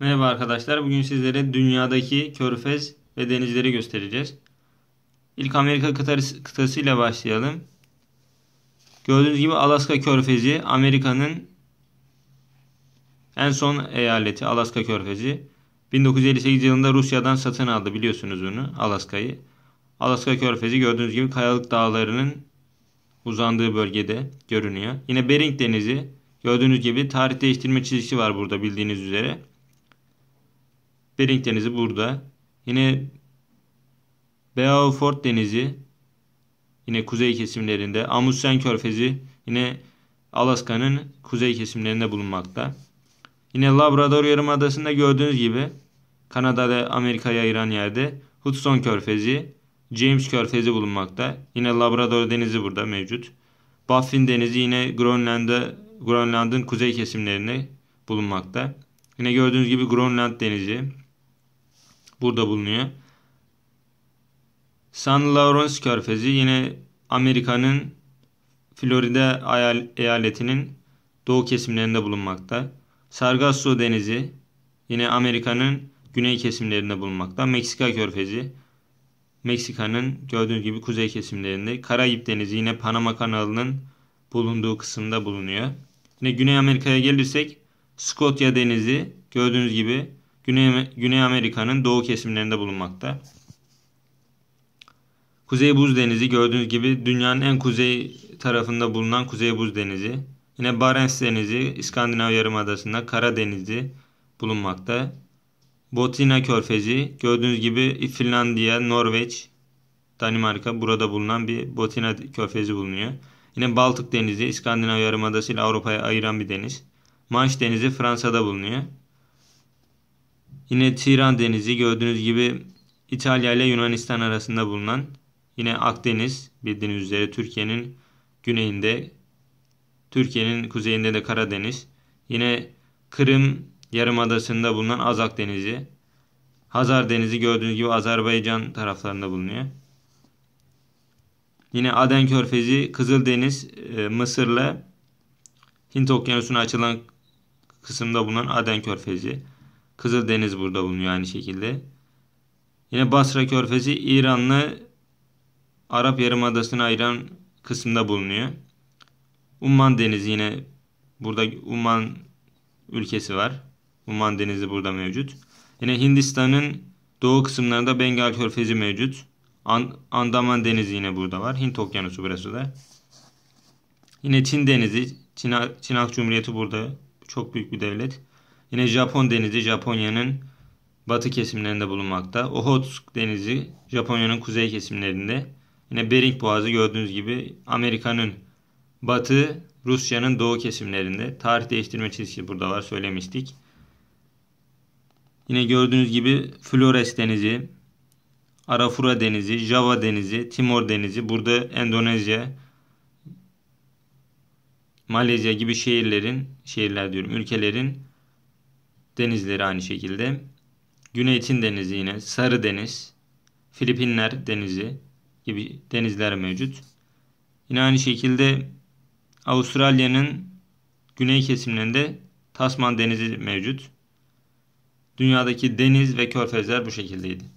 Merhaba arkadaşlar. Bugün sizlere dünyadaki körfez ve denizleri göstereceğiz. İlk Amerika kıtası, ile başlayalım. Gördüğünüz gibi Alaska körfezi Amerika'nın en son eyaleti Alaska körfezi. 1958 yılında Rusya'dan satın aldı biliyorsunuz bunu Alaska'yı. Alaska körfezi gördüğünüz gibi kayalık dağlarının uzandığı bölgede görünüyor. Yine Bering denizi gördüğünüz gibi tarih değiştirme çizgisi var burada bildiğiniz üzere. Bering Denizi burada. Yine Beaufort Denizi yine kuzey kesimlerinde. Amundsen Körfezi yine Alaska'nın kuzey kesimlerinde bulunmakta. Yine Labrador Yarımadası'nda gördüğünüz gibi Kanada ve Amerika'yı ayıran yerde Hudson Körfezi, James Körfezi bulunmakta. Yine Labrador Denizi burada mevcut. Baffin Denizi yine Grönland'a Grönland'ın kuzey kesimlerinde bulunmakta. Yine gördüğünüz gibi Grönland Denizi, burada bulunuyor. San Lawrence Körfezi yine Amerika'nın Florida eyaletinin doğu kesimlerinde bulunmakta. Sargasso Denizi yine Amerika'nın güney kesimlerinde bulunmakta. Meksika Körfezi Meksika'nın gördüğünüz gibi kuzey kesimlerinde. Karayip Denizi yine Panama kanalının bulunduğu kısımda bulunuyor. Yine Güney Amerika'ya gelirsek Skotya Denizi gördüğünüz gibi Güney, Güney Amerika'nın doğu kesimlerinde bulunmakta. Kuzey Buz Denizi gördüğünüz gibi dünyanın en kuzey tarafında bulunan Kuzey Buz Denizi. Yine Barents Denizi İskandinav Yarımadası'nda Kara Denizi bulunmakta. Botina Körfezi gördüğünüz gibi Finlandiya, Norveç, Danimarka burada bulunan bir Botina Körfezi bulunuyor. Yine Baltık Denizi İskandinav Yarımadası ile Avrupa'yı ayıran bir deniz. Manş Denizi Fransa'da bulunuyor. Yine Tiran Denizi gördüğünüz gibi İtalya ile Yunanistan arasında bulunan yine Akdeniz bildiğiniz üzere Türkiye'nin güneyinde Türkiye'nin kuzeyinde de Karadeniz yine Kırım Yarımadası'nda bulunan Azak Denizi Hazar Denizi gördüğünüz gibi Azerbaycan taraflarında bulunuyor. Yine Aden Körfezi, Kızıldeniz, e, Mısır'la Hint Okyanusu'na açılan kısımda bulunan Aden Körfezi. Kızıl Deniz burada bulunuyor aynı şekilde. Yine Basra Körfezi İranlı Arap Yarımadası'nı ayıran kısımda bulunuyor. Umman Denizi yine burada Umman ülkesi var. Umman Denizi burada mevcut. Yine Hindistan'ın doğu kısımlarında Bengal Körfezi mevcut. Andaman Denizi yine burada var. Hint Okyanusu burası da. Yine Çin Denizi, Çin, Çin Halk Cumhuriyeti burada. Çok büyük bir devlet. Yine Japon denizi Japonya'nın batı kesimlerinde bulunmakta. Ohotsk denizi Japonya'nın kuzey kesimlerinde. Yine Bering Boğazı gördüğünüz gibi Amerika'nın batı, Rusya'nın doğu kesimlerinde. Tarih değiştirme çizgisi burada var söylemiştik. Yine gördüğünüz gibi Flores Denizi, Arafura Denizi, Java Denizi, Timor Denizi, burada Endonezya, Malezya gibi şehirlerin, şehirler diyorum, ülkelerin Denizleri aynı şekilde. Güney Çin Denizi yine Sarı Deniz, Filipinler Denizi gibi denizler mevcut. Yine aynı şekilde Avustralya'nın güney kesimlerinde Tasman Denizi mevcut. Dünyadaki deniz ve körfezler bu şekildeydi.